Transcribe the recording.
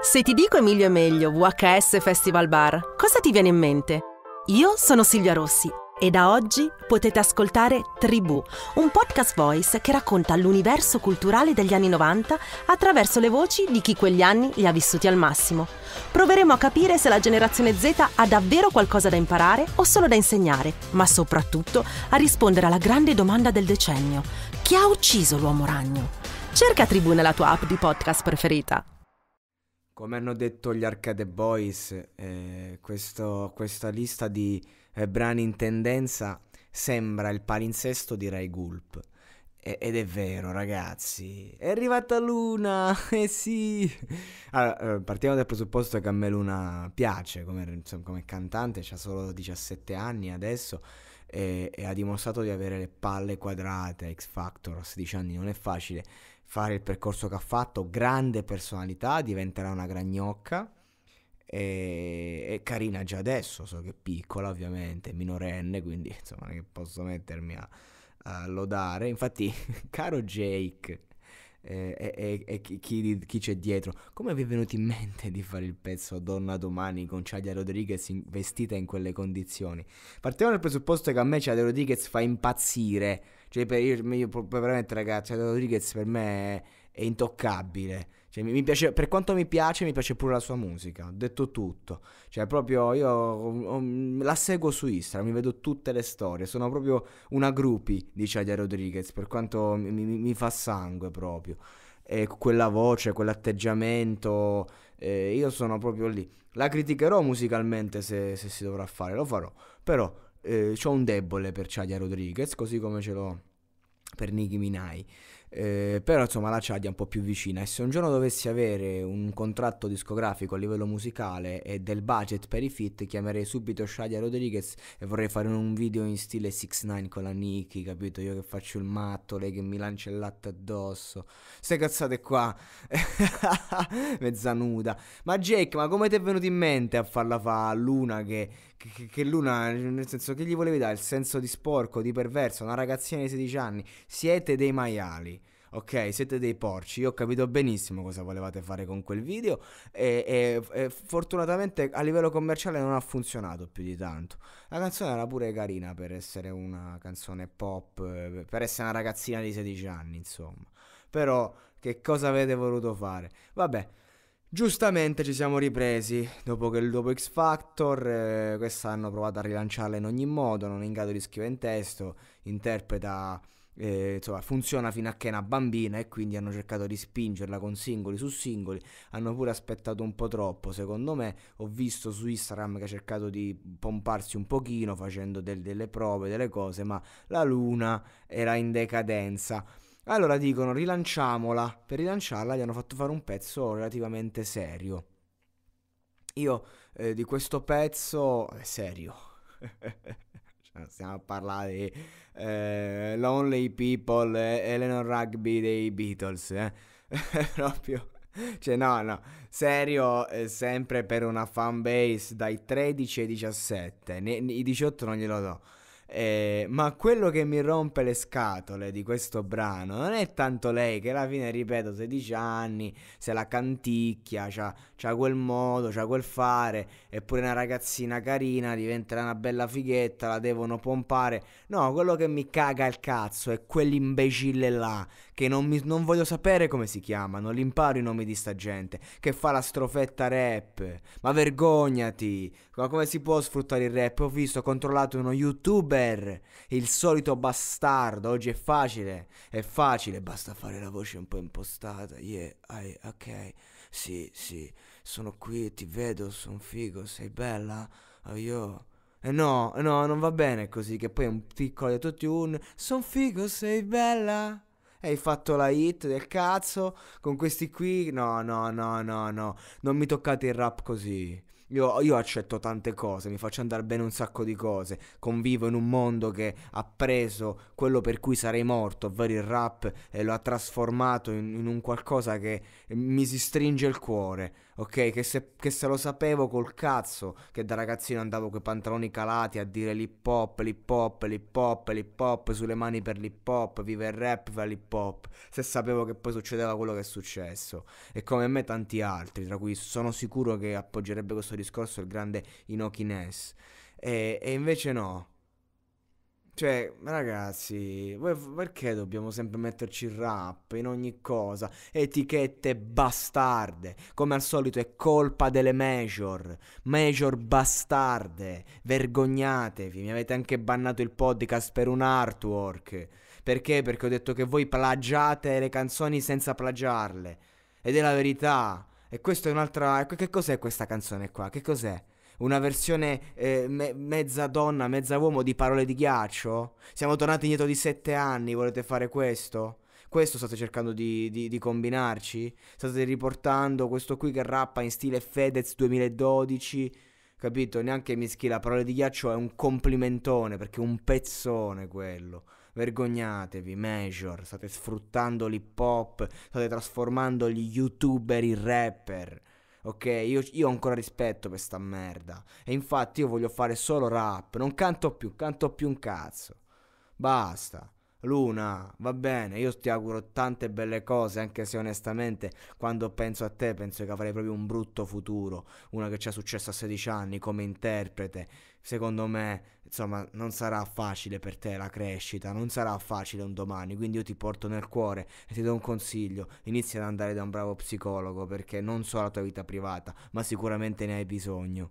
Se ti dico Emilio è meglio VHS Festival Bar, cosa ti viene in mente? Io sono Silvia Rossi e da oggi potete ascoltare Tribù, un podcast voice che racconta l'universo culturale degli anni 90 attraverso le voci di chi quegli anni li ha vissuti al massimo. Proveremo a capire se la generazione Z ha davvero qualcosa da imparare o solo da insegnare, ma soprattutto a rispondere alla grande domanda del decennio: chi ha ucciso l'uomo ragno? Cerca Tribù nella tua app di podcast preferita. Come hanno detto gli Arcade Boys, eh, questo, questa lista di eh, brani in tendenza sembra il palinsesto di Rai Gulp ed è vero, ragazzi. È arrivata Luna! Eh sì! Allora, eh, partiamo dal presupposto che a me Luna piace come, insomma, come cantante, ha solo 17 anni adesso e, e, ha dimostrato di avere le palle quadrate. X Factor a 16 anni non è facile fare il percorso che ha fatto. Grande personalità, diventerà una gragnocca. E, è carina già adesso, so che è piccola ovviamente, minorenne, quindi insomma non posso mettermi a a lodare. Infatti, caro Jake e, e, e chi, chi, chi, c'è dietro, come vi è venuto in mente di fare il pezzo Donna Domani con Chadia Rodriguez in, vestita in quelle condizioni? Partiamo dal presupposto che a me Chadia Rodriguez fa impazzire. Cioè, per, io, io, veramente, ragazzi, Chadia Rodriguez per me è, è intoccabile. Cioè, mi, piace, per quanto mi piace, mi piace pure la sua musica. Ho detto tutto. Cioè, proprio io la seguo su Instagram, mi vedo tutte le storie. Sono proprio una gruppi di Chadia Rodriguez, per quanto mi, mi, mi fa sangue proprio. E quella voce, quell'atteggiamento, eh, io sono proprio lì. La criticherò musicalmente se, se si dovrà fare, lo farò. Però eh, ho un debole per Chadia Rodriguez, così come ce l'ho per Nicki Minai. Eh, però insomma la Ciadia è un po' più vicina e se un giorno dovessi avere un contratto discografico a livello musicale e del budget per i fit chiamerei subito Shadia Rodriguez e vorrei fare un video in stile 6-9 con la Nicki capito io che faccio il matto lei che mi lancia il latte addosso ste cazzate qua mezza nuda ma Jake ma come ti è venuto in mente a farla fa a Luna che che, che, Luna, nel senso che gli volevi dare il senso di sporco, di perverso, una ragazzina di 16 anni, siete dei maiali. Ok, siete dei porci, io ho capito benissimo cosa volevate fare con quel video e, e, e, fortunatamente a livello commerciale non ha funzionato più di tanto. La canzone era pure carina per essere una canzone pop, eh, per essere una ragazzina di 16 anni, insomma. Però che cosa avete voluto fare? Vabbè. Giustamente ci siamo ripresi dopo, che, il dopo X Factor, eh, quest'anno ha provato a rilanciarla in ogni modo, non è in grado di scrivere in testo, interpreta, eh, insomma funziona fino a che è una bambina e quindi hanno cercato di spingerla con singoli su singoli, hanno pure aspettato un po' troppo secondo me, ho visto su Instagram che ha cercato di pomparsi un pochino facendo del, delle prove, delle cose, ma la luna era in decadenza. Allora dicono rilanciamola, per rilanciarla gli hanno fatto fare un pezzo relativamente serio. Io eh, di questo pezzo eh, serio. Cioè, stiamo a parlare di eh, Lonely People, eh, Eleanor Rugby dei Beatles, eh? proprio. Cioè, no, no, serio, eh, sempre per una fanbase dai 13 ai 17. Ne, ne, I 18 non glielo do. Eh, ma quello che mi rompe le scatole di questo brano non è tanto lei che alla fine, ripeto, 16 anni, se la canticchia, c'ha, c'ha quel modo, c'ha quel fare, eppure una ragazzina carina, diventerà una bella fighetta, la devono pompare. No, quello che mi caga il cazzo è quell'imbecille là, che non, mi, non voglio sapere come si chiama, non l'imparo i nomi di sta gente, che fa la strofetta rap. Ma vergognati, ma come si può sfruttare il rap? Ho visto, ho controllato uno youtuber Fer, il solito bastardo. Oggi è facile, è facile, basta fare la voce un po' impostata. Yeah, I, ok, sì, sì, sono qui, ti vedo, sono figo, sei bella. Oh, io... E eh, no, no, non va bene così, che poi è un piccolo autotune. Son figo, sei bella hai fatto la hit del cazzo con questi qui. No, no, no, no, no. Non mi toccate il rap così. Io, io, accetto tante cose, mi faccio andare bene un sacco di cose, convivo in un mondo che ha preso quello per cui sarei morto, ovvero il rap, e lo ha trasformato in, in un qualcosa che mi si stringe il cuore, ok? Che se, che se, lo sapevo col cazzo, che da ragazzino andavo coi pantaloni calati a dire l'hip hop, l'hip hop, l'hip hop, l'hip hop, sulle mani per l'hip hop, vive il rap, fa l'hip hop, se sapevo che poi succedeva quello che è successo. E come me tanti altri, tra cui sono sicuro che appoggerebbe questo discorso il grande Inoki Ness. E, e invece no. Cioè, ragazzi, perché dobbiamo sempre metterci il rap in ogni cosa? Etichette bastarde. Come al solito è colpa delle major. Major bastarde. Vergognatevi. Mi avete anche bannato il podcast per un artwork. Perché? Perché ho detto che voi plagiate le canzoni senza plagiarle. Ed è la verità. E questa è un'altra... Che cos'è questa canzone qua? Che cos'è? Una versione eh, me- mezza donna, mezza uomo di parole di ghiaccio? Siamo tornati indietro di sette anni, volete fare questo? Questo state cercando di, di, di, combinarci? State riportando questo qui che rappa in stile Fedez 2012? Capito? Neanche mischi la parole di ghiaccio è un complimentone perché è un pezzone quello. Vergognatevi, Major, state sfruttando l'hip hop, state trasformando gli youtuber in rapper. Ok, io, io, ho ancora rispetto per sta merda. E infatti io voglio fare solo rap. Non canto più, canto più un cazzo. Basta. Luna, va bene, io ti auguro tante belle cose, anche se onestamente quando penso a te penso che avrai proprio un brutto futuro, una che ci è successo a 16 anni come interprete. Secondo me, insomma, non sarà facile per te la crescita, non sarà facile un domani, quindi io ti porto nel cuore e ti do un consiglio, inizia ad andare da un bravo psicologo perché non so la tua vita privata, ma sicuramente ne hai bisogno.